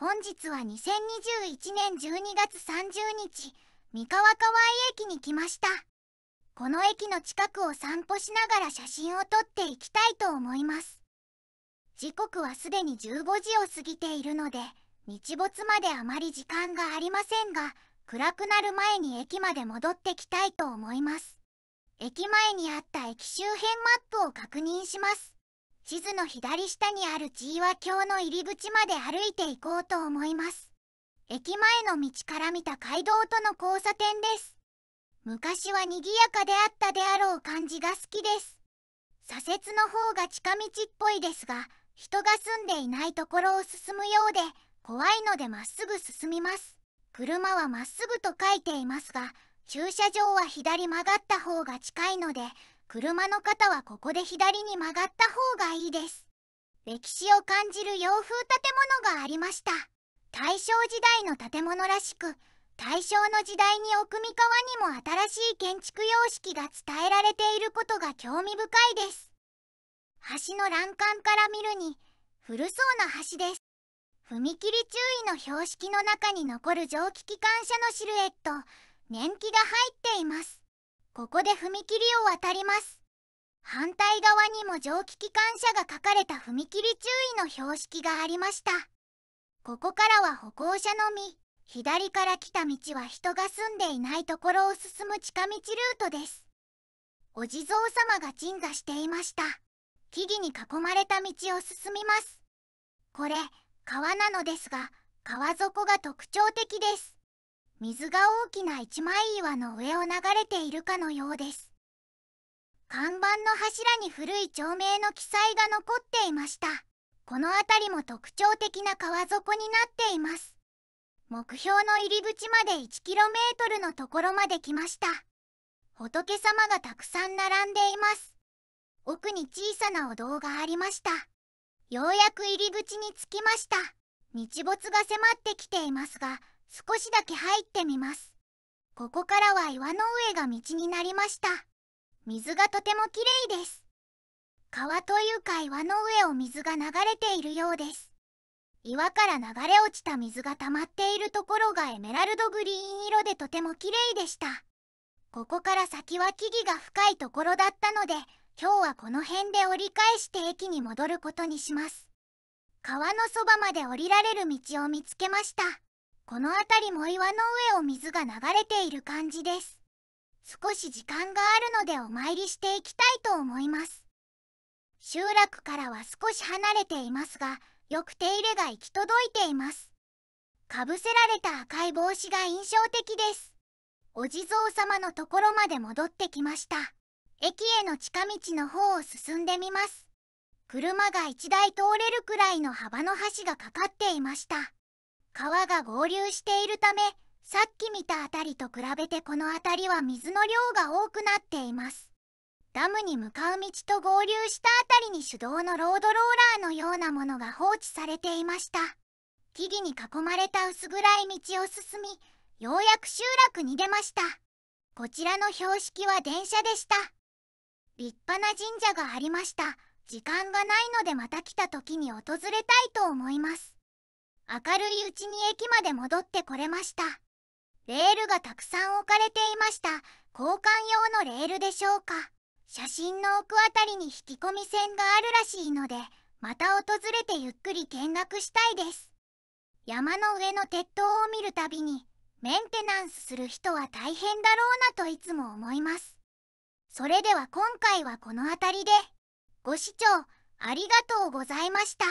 本日は2021年12月30日三河川井駅に来ましたこの駅の近くを散歩しながら写真を撮っていきたいと思います時刻はすでに15時を過ぎているので日没まであまり時間がありませんが暗くなる前に駅まで戻ってきたいと思います駅前にあった駅周辺マップを確認します地図の左下にある神話橋の入り口まで歩いていこうと思います駅前の道から見た街道との交差点です昔は賑やかであったであろう感じが好きです左折の方が近道っぽいですが人が住んでいないところを進むようで怖いのでまっすぐ進みます車はまっすぐと書いていますが駐車場は左曲がった方が近いので車の方はここで左に曲がった方がいいです歴史を感じる洋風建物がありました大正時代の建物らしく大正の時代に奥三河にも新しい建築様式が伝えられていることが興味深いです橋の欄干から見るに古そうな橋です踏切注意の標識の中に残る蒸気機関車のシルエット年季が入っていますここで踏切を渡ります反対側にも蒸気機関車が書かれた踏切注意の標識がありましたここからは歩行者のみ左から来た道は人が住んでいないところを進む近道ルートですお地蔵様が鎮座していました木々に囲まれた道を進みますこれ川なのですが川底が特徴的です水が大きな一枚岩の上を流れているかのようです看板の柱に古い町名の記載が残っていましたこの辺りも特徴的な川底になっています目標の入り口まで 1km のところまで来ました仏様がたくさん並んでいます奥に小さなお堂がありましたようやく入り口に着きました日没が迫ってきていますが少しだけ入ってみます。ここからは岩の上が道になりました。水がとてもきれいです。川というか岩の上を水が流れているようです。岩から流れ落ちた水が溜まっているところがエメラルドグリーン色でとてもきれいでした。ここから先は木々が深いところだったので、今日はこの辺で折り返して駅に戻ることにします。川のそばまで降りられる道を見つけました。この辺りも岩の上を水が流れている感じです少し時間があるのでお参りしていきたいと思います集落からは少し離れていますがよく手入れが行き届いていますかぶせられた赤い帽子が印象的ですお地蔵様のところまで戻ってきました駅への近道の方を進んでみます車が1台通れるくらいの幅の橋がかかっていました川が合流しているためさっき見た辺りと比べてこの辺りは水の量が多くなっていますダムに向かう道と合流した辺りに手動のロードローラーのようなものが放置されていました木々に囲まれた薄暗い道を進みようやく集落に出ましたこちらの標識は電車でした立派な神社がありました時間がないのでまた来た時に訪れたいと思います明るいうちに駅まで戻ってこれましたレールがたくさん置かれていました交換用のレールでしょうか写真の奥あたりに引き込み線があるらしいのでまた訪れてゆっくり見学したいです山の上の鉄塔を見るたびにメンテナンスする人は大変だろうなといつも思いますそれでは今回はこの辺りでご視聴ありがとうございました。